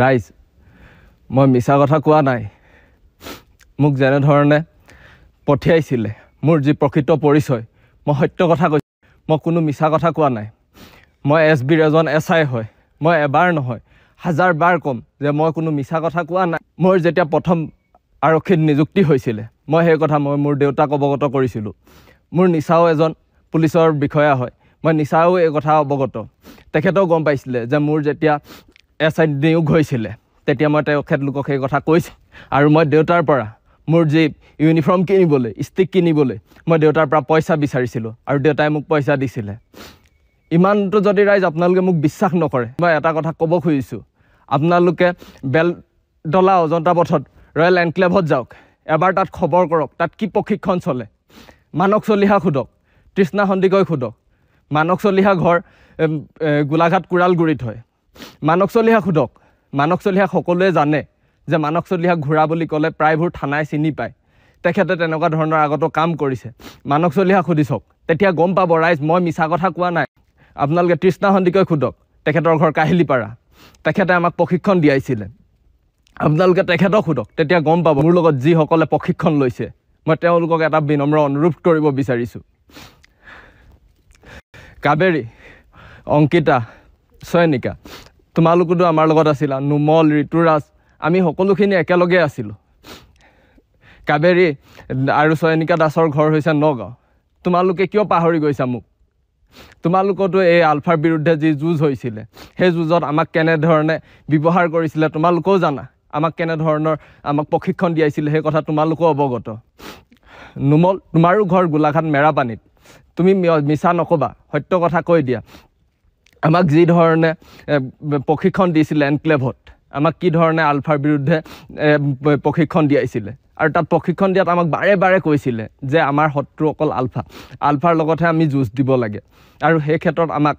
ৰাইজ মই মিছা কথা কোৱা নাই মোক যেনেধৰণে পঠিয়াইছিলে মোৰ যি প্ৰকৃত পৰিচয় মই সত্য কথা কৈছোঁ মই কোনো মিছা কথা কোৱা নাই মই এছ বিৰ এজন এছ আই হয় মই এবাৰ নহয় হাজাৰ বাৰ ক'ম যে মই কোনো মিছা কথা কোৱা নাই মোৰ যেতিয়া প্ৰথম আৰক্ষীত নিযুক্তি হৈছিলে মই সেই কথা মই মোৰ দেউতাক অৱগত কৰিছিলোঁ মোৰ নিচাও এজন পুলিচৰ বিষয়া হয় মই নিচাও এই কথা অৱগত তেখেতেও গম পাইছিলে যে মোৰ যেতিয়া এছ আই নিয়োগ হৈছিলে তেতিয়া মই তেখেতলোকক সেই কথা কৈছোঁ আৰু মই দেউতাৰ পৰা মোৰ যি ইউনিফৰ্ম কিনিবলৈ ষ্টিক কিনিবলৈ মই দেউতাৰ পৰা পইচা বিচাৰিছিলোঁ আৰু দেউতাই মোক পইচা দিছিলে ইমানটো যদি ৰাইজ আপোনালোকে মোক বিশ্বাস নকৰে মই এটা কথা ক'ব খুজিছোঁ আপোনালোকে বেলডলা অজন্তা পথত ৰয়েল এনক্লেভত যাওক এবাৰ তাত খবৰ কৰক তাত কি প্ৰশিক্ষণ চলে মানস চলিহা সোধক তৃষ্ণা সন্দিকৈ সোধক মানস চলিহা ঘৰ গোলাঘাট কোৰালগুৰিত হয় মানস চলিহা সোধক মানস চলিহা সকলোৱে জানে যে মানস চলিহাক ঘূৰা বুলি ক'লে প্ৰায়বোৰ থানাই চিনি পায় তেখেতে তেনেকুৱা ধৰণৰ আগতো কাম কৰিছে মানস চলিহাক সুধি চাওক তেতিয়া গম পাব ৰাইজ মই মিছা কথা কোৱা নাই আপোনালোকে তৃষ্ণা সন্দিকৈ সোধক তেখেতৰ ঘৰ কাহিলিপাৰা তেখেতে আমাক প্ৰশিক্ষণ দিয়াইছিলে আপোনালোকে তেখেতক সোধক তেতিয়া গম পাব মোৰ লগত যিসকলে প্ৰশিক্ষণ লৈছে মই তেওঁলোকক এটা বিনম্ৰ অনুৰোধ কৰিব বিচাৰিছোঁ কাবেৰী অংকিতা চয়নিকা তোমালোকোতো আমাৰ লগত আছিলা নোমল ঋতুৰাজ আমি সকলোখিনি একেলগে আছিলোঁ কাবেৰী আৰু চয়নিকা দাসৰ ঘৰ হৈছে নগাঁও তোমালোকে কিয় পাহৰি গৈছা মোক তোমালোকতো এই আলফাৰ বিৰুদ্ধে যি যুঁজ হৈছিলে সেই যুঁজত আমাক কেনেধৰণে ব্যৱহাৰ কৰিছিলে তোমালোকেও জানা আমাক কেনেধৰণৰ আমাক প্ৰশিক্ষণ দিয়াইছিলে সেই কথা তোমালোকো অৱগত নোমল তোমাৰো ঘৰ গোলাঘাট মেৰাপানীত তুমি মিছা নক'বা সত্য কথা কৈ দিয়া আমাক যি ধৰণে প্ৰশিক্ষণ দিছিলে এনক্লেভত আমাক কি ধৰণে আলফাৰ বিৰুদ্ধে প্ৰশিক্ষণ দিয়াইছিলে আৰু তাত প্ৰশিক্ষণ দিয়াত আমাক বাৰে বাৰে কৈছিলে যে আমাৰ শত্ৰু অকল আলফা আলফাৰ লগতহে আমি যুঁজ দিব লাগে আৰু সেই ক্ষেত্ৰত আমাক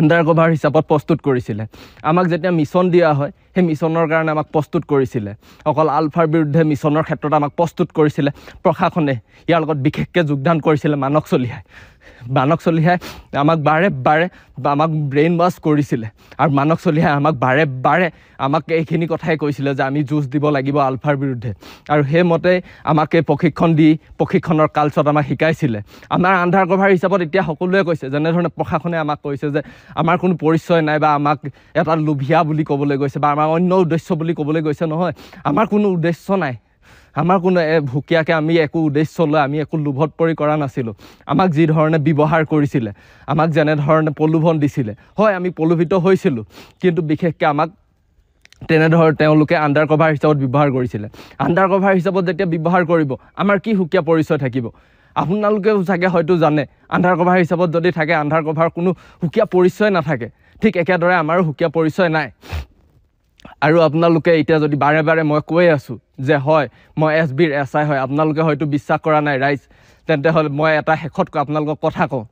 আণ্ডাৰ কভাৰ হিচাপত প্ৰস্তুত কৰিছিলে আমাক যেতিয়া মিছন দিয়া হয় সেই মিছনৰ কাৰণে আমাক প্ৰস্তুত কৰিছিলে অকল আলফাৰ বিৰুদ্ধে মিছনৰ ক্ষেত্ৰত আমাক প্ৰস্তুত কৰিছিলে প্ৰশাসনে ইয়াৰ লগত বিশেষকৈ যোগদান কৰিছিলে মানক চলিহাই মানক চলিহাই আমাক বাৰে বাৰে আমাক ব্ৰেইন ৱাছ কৰিছিলে আৰু মানক চলিহাই আমাক বাৰে বাৰে আমাক এইখিনি কথাই কৈছিলে যে আমি যুঁজ দিব লাগিব আলফাৰ বিৰুদ্ধে আৰু সেইমতে আমাক এই প্ৰশিক্ষণ দি প্ৰশিক্ষণৰ কালচত আমাক শিকাইছিলে আমাৰ আন্ধাৰ কভাৰ হিচাপত এতিয়া সকলোৱে কৈছে যেনেধৰণে প্ৰশাসনে আমাক কৈছে যে আমাৰ কোনো পৰিচয় নাই বা আমাক এটা লোভিয়া বুলি ক'বলৈ গৈছে বা আমাৰ অন্য উদ্দেশ্য বুলি ক'বলৈ গৈছে নহয় আমাৰ কোনো উদ্দেশ্য নাই আমাৰ কোনো সুকীয়াকৈ আমি একো উদ্দেশ্য লৈ আমি একো লোভত পৰি কৰা নাছিলোঁ আমাক যিধৰণে ব্যৱহাৰ কৰিছিলে আমাক যেনেধৰণে প্ৰলোভন দিছিলে হয় আমি প্ৰলোভিত হৈছিলোঁ কিন্তু বিশেষকৈ আমাক তেনেধৰণে তেওঁলোকে আণ্ডাৰ কভাৰ হিচাপত ব্যৱহাৰ কৰিছিলে আণ্ডাৰ কভাৰ হিচাপত যেতিয়া ব্যৱহাৰ কৰিব আমাৰ কি সুকীয়া পৰিচয় থাকিব আপোনালোকেও চাগে হয়তো জানে আন্ধাৰ কভাৰ হিচাপত যদি থাকে আন্ধাৰ কভাৰ কোনো সুকীয়া পৰিচয় নাথাকে ঠিক একেদৰে আমাৰো সুকীয়া পৰিচয় নাই আৰু আপোনালোকে এতিয়া যদি বাৰে বাৰে মই কৈ আছোঁ যে হয় মই এছ বিৰ এছ আই হয় আপোনালোকে হয়তো বিশ্বাস কৰা নাই ৰাইজ তেন্তে হ'লে মই এটা শেষত আপোনালোকক কথা কওঁ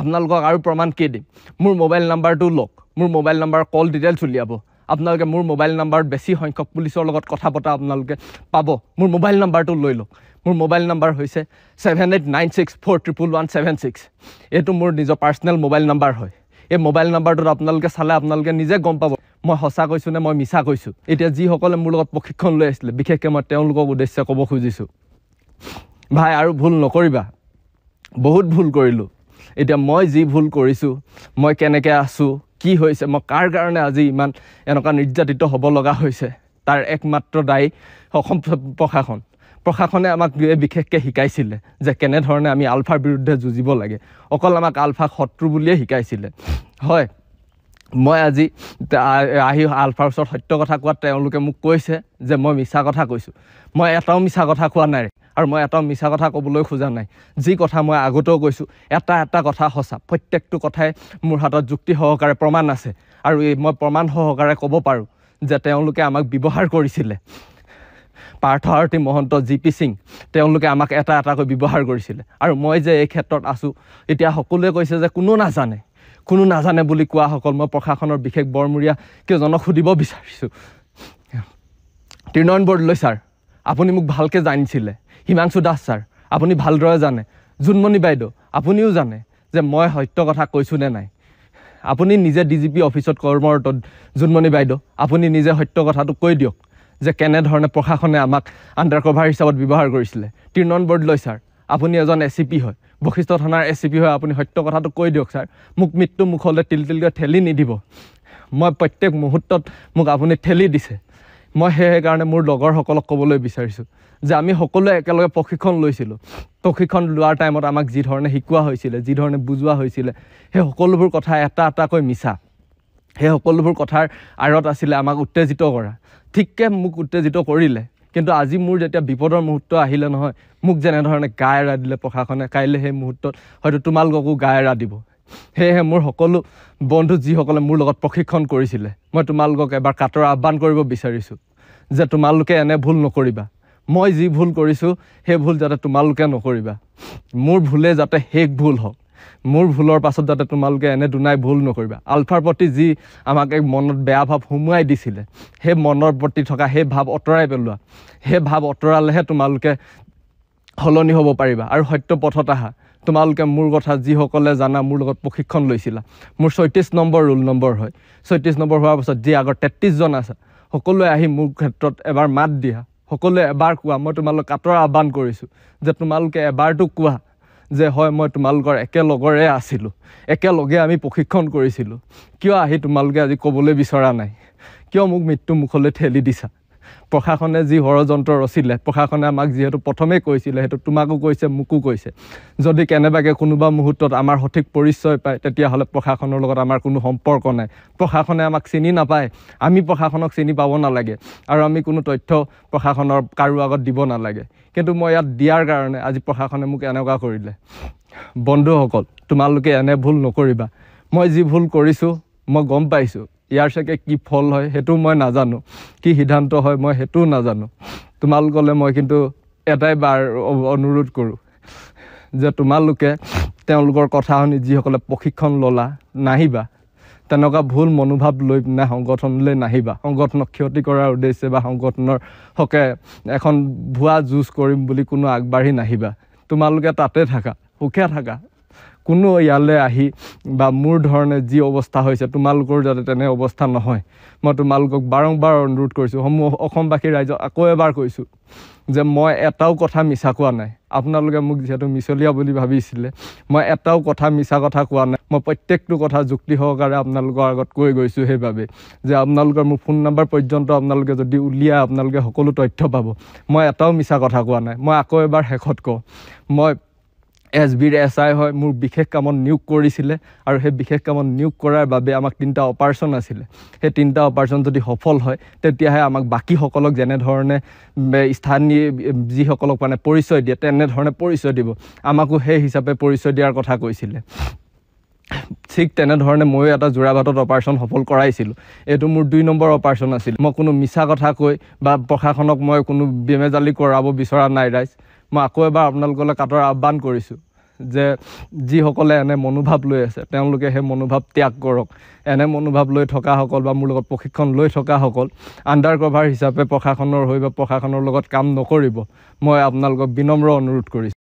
আপোনালোকক আৰু প্ৰমাণ কি দিম মোৰ মোবাইল নাম্বাৰটো লওক মোৰ মোবাইল নাম্বাৰ কল ডিটেইলছ উলিয়াব আপোনালোকে মোৰ মোবাইল নাম্বাৰত বেছি সংখ্যক পুলিচৰ লগত কথা পতা আপোনালোকে পাব মোৰ মোবাইল নাম্বাৰটো লৈ লওক মোৰ মোবাইল নাম্বাৰ হৈছে seven eight nine six four triple one seven six এইটো মোৰ নিজৰ পাৰ্চনেল মোবাইল নাম্বাৰ হয় এই মোবাইল নাম্বাৰটোত আপোনালোকে চালে আপোনালোকে নিজে গম পাব মই সঁচা কৈছোঁনে মই মিছা কৈছোঁ এতিয়া যিসকলে মোৰ লগত প্ৰশিক্ষণ লৈ আছিলে বিশেষকৈ মই তেওঁলোকক উদ্দেশ্যে ক'ব খুজিছোঁ ভাই আৰু ভুল নকৰিবা বহুত ভুল কৰিলোঁ এতিয়া মই যি ভুল কৰিছোঁ মই কেনেকৈ আছোঁ কি হৈছে মই কাৰ কাৰণে আজি ইমান এনেকুৱা নিৰ্যাতিত হ'ব লগা হৈছে তাৰ একমাত্ৰ দায়ী অসম প্ৰশাসন প্ৰশাসনে আমাক বিশেষকৈ শিকাইছিলে যে কেনেধৰণে আমি আলফাৰ বিৰুদ্ধে যুঁজিব লাগে অকল আমাক আলফাক শত্ৰু বুলিয়েই শিকাইছিলে হয় মই আজি আহি আলফাৰ ওচৰত সত্য কথা কোৱাত তেওঁলোকে মোক কৈছে যে মই মিছা কথা কৈছোঁ মই এটাও মিছা কথা কোৱা নাই আৰু মই এটাও মিছা কথা ক'বলৈ খোজা নাই যি কথা মই আগতেও কৈছোঁ এটা এটা কথা সঁচা প্ৰত্যেকটো কথাই মোৰ হাতত যুক্তি সহকাৰে প্ৰমাণ আছে আৰু এই মই প্ৰমাণ সহকাৰে ক'ব পাৰোঁ যে তেওঁলোকে আমাক ব্যৱহাৰ কৰিছিলে পাৰ্থ পাৰ্থাৰতী মহন্ত জি পি সিং তেওঁলোকে আমাক এটা এটাকৈ ব্যৱহাৰ কৰিছিলে আৰু মই যে এই ক্ষেত্ৰত আছোঁ এতিয়া সকলোৱে কৈছে যে কোনো নাজানে কোনো নাজানে বুলি কোৱা সকল মই প্ৰশাসনৰ বিশেষ বৰমূৰীয়া কেইজনক সুধিব বিচাৰিছোঁ তৃণয়ন বৰদলৈ ছাৰ আপুনি মোক ভালকৈ জানিছিলে হিমাংশু দাস ছাৰ আপুনি ভালদৰে জানে জোনমণি বাইদেউ আপুনিও জানে যে মই সত্য কথা কৈছোঁ নে নাই আপুনি নিজে ডি জি পি অফিচত কৰ্মৰত জোনমণি বাইদেউ আপুনি নিজে সত্য কথাটো কৈ দিয়ক যে কেনেধৰণে প্ৰশাসনে আমাক আণ্ডাৰ কভাৰ হিচাপত ব্যৱহাৰ কৰিছিলে ত্ৰিনয়ন বৰদলৈ ছাৰ আপুনি এজন এ হয় বশিষ্ঠ থানাৰ এ হয় আপুনি সত্য কথাটো কৈ দিয়ক ছাৰ মোক মৃত্যু মুখলৈ তিল তিলকৈ ঠেলি নিদিব মই প্ৰত্যেক মুহূৰ্তত মোক আপুনি ঠেলি দিছে মই সেয়েহে কাৰণে মোৰ লগৰসকলক ক'বলৈ বিচাৰিছোঁ যে আমি সকলোৱে একেলগে প্ৰশিক্ষণ লৈছিলোঁ প্ৰশিক্ষণ লোৱাৰ টাইমত আমাক যিধৰণে শিকোৱা হৈছিলে যিধৰণে বুজোৱা হৈছিলে সেই সকলোবোৰ কথা এটা এটাকৈ মিছা সেই সকলোবোৰ কথাৰ আঁৰত আছিলে আমাক উত্তেজিত কৰা ঠিককৈ মোক উত্তেজিত কৰিলে কিন্তু আজি মোৰ যেতিয়া বিপদৰ মুহূৰ্ত আহিলে নহয় মোক যেনেধৰণে গা এৰা দিলে প্ৰশাসনে কাইলৈ সেই মুহূৰ্তত হয়তো তোমালোককো গা এৰা দিব সেয়েহে মোৰ সকলো বন্ধু যিসকলে মোৰ লগত প্ৰশিক্ষণ কৰিছিলে মই তোমালোকক এবাৰ কাটৰ আহ্বান কৰিব বিচাৰিছোঁ যে তোমালোকে এনে ভুল নকৰিবা মই যি ভুল কৰিছোঁ সেই ভুল যাতে তোমালোকে নকৰিবা মোৰ ভুলে যাতে শেষ ভুল হওক মোৰ ভুলৰ পাছত যাতে তোমালোকে এনে দুনাই ভুল নকৰিবা আলফাৰ প্ৰতি যি আমাক এক মনত বেয়া ভাৱ সোমোৱাই দিছিলে সেই মনৰ প্ৰতি থকা সেই ভাৱ আঁতৰাই পেলোৱা সেই ভাৱ আঁতৰালেহে তোমালোকে সলনি হ'ব পাৰিবা আৰু সত্য পথত আহা তোমালোকে মোৰ কথা যিসকলে জানা মোৰ লগত প্ৰশিক্ষণ লৈছিলা মোৰ ছয়ত্ৰিছ নম্বৰ ৰোল নম্বৰ হয় ছয়ত্ৰিছ নম্বৰ হোৱাৰ পাছত যি আগৰ তেত্ৰিছজন আছে সকলোৱে আহি মোৰ ক্ষেত্ৰত এবাৰ মাত দিয়া সকলোৱে এবাৰ কোৱা মই তোমালোক কাটৰ আহ্বান কৰিছোঁ যে তোমালোকে এবাৰটো কোৱা যে হয় মই তোমালোকৰ একেলগৰে আছিলোঁ একেলগে আমি প্ৰশিক্ষণ কৰিছিলোঁ কিয় আহি তোমালোকে আজি ক'বলৈ বিচৰা নাই কিয় মোক মৃত্যুমুখলৈ ঠেলি দিছা প্ৰশাসনে যি ষড়যন্ত্ৰ ৰচিলে প্ৰশাসনে আমাক যিহেতু প্ৰথমেই কৈছিলে সেইটো তোমাকো কৈছে মোকো কৈছে যদি কেনেবাকৈ কোনোবা মুহূৰ্তত আমাৰ সঠিক পৰিচয় পায় তেতিয়াহ'লে প্ৰশাসনৰ লগত আমাৰ কোনো সম্পৰ্ক নাই প্ৰশাসনে আমাক চিনি নাপায় আমি প্ৰশাসনক চিনি পাব নালাগে আৰু আমি কোনো তথ্য প্ৰশাসনৰ কাৰো আগত দিব নালাগে কিন্তু মই ইয়াত দিয়াৰ কাৰণে আজি প্ৰশাসনে মোক এনেকুৱা কৰিলে বন্ধুসকল তোমালোকে এনে ভুল নকৰিবা মই যি ভুল কৰিছোঁ মই গম পাইছোঁ ইয়াৰ চাগে কি ফল হয় সেইটো মই নাজানো কি সিদ্ধান্ত হয় মই সেইটোও নাজানো তোমালোকলৈ মই কিন্তু এটাই বাৰ অনুৰোধ কৰোঁ যে তোমালোকে তেওঁলোকৰ কথা শুনি যিসকলে প্ৰশিক্ষণ ল'লা নাহিবা তেনেকুৱা ভুল মনোভাৱ লৈ পিনে সংগঠনলৈ নাহিবা সংগঠনক ক্ষতি কৰাৰ উদ্দেশ্যে বা সংগঠনৰ হকে এখন ভুৱা যুঁজ কৰিম বুলি কোনো আগবাঢ়ি নাহিবা তোমালোকে তাতে থাকা সুখে থাকা কোনো ইয়ালৈ আহি বা মোৰ ধৰণে যি অৱস্থা হৈছে তোমালোকৰ যাতে তেনে অৱস্থা নহয় মই তোমালোকক বাৰম্বাৰ অনুৰোধ কৰিছোঁ সমূহ অসমবাসী ৰাইজক আকৌ এবাৰ কৈছোঁ যে মই এটাও কথা মিছা কোৱা নাই আপোনালোকে মোক যিহেতু মিছলীয়া বুলি ভাবিছিলে মই এটাও কথা মিছা কথা কোৱা নাই মই প্ৰত্যেকটো কথা যুক্তি সহকাৰে আপোনালোকৰ আগত কৈ গৈছোঁ সেইবাবে যে আপোনালোকৰ মোৰ ফোন নাম্বাৰ পৰ্যন্ত আপোনালোকে যদি উলিয়াই আপোনালোকে সকলো তথ্য পাব মই এটাও মিছা কথা কোৱা নাই মই আকৌ এবাৰ শেষত কওঁ মই এছ বিৰ এছ আই হয় মোৰ বিশেষ কামত নিয়োগ কৰিছিলে আৰু সেই বিশেষ কামত নিয়োগ কৰাৰ বাবে আমাক তিনিটা অপাৰেশ্যন আছিলে সেই তিনিটা অপাৰেশ্যন যদি সফল হয় তেতিয়াহে আমাক বাকীসকলক যেনেধৰণে স্থানীয় যিসকলক মানে পৰিচয় দিয়ে তেনেধৰণে পৰিচয় দিব আমাকো সেই হিচাপে পৰিচয় দিয়াৰ কথা কৈছিলে ঠিক তেনেধৰণে ময়ো এটা জোৰা যোৰাভাটত অপাৰেশ্যন সফল কৰাইছিলোঁ এইটো মোৰ দুই নম্বৰ অপাৰেশ্যন আছিল মই কোনো মিছা কথা কৈ বা প্ৰশাসনক মই কোনো বেমেজালি কৰাব বিচৰা নাই ৰাইজ মই আকৌ এবাৰ আপোনালোকলৈ কাটৰ আহ্বান কৰিছোঁ যে যিসকলে এনে মনোভাৱ লৈ আছে তেওঁলোকে সেই মনোভাৱ ত্যাগ কৰক এনে মনোভাৱ লৈ থকাসকল বা মোৰ লগত প্ৰশিক্ষণ লৈ থকাসকল আণ্ডাৰ কভাৰ হিচাপে প্ৰশাসনৰ হৈ বা প্ৰশাসনৰ লগত কাম নকৰিব মই আপোনালোকক বিনম্ৰ অনুৰোধ কৰিছোঁ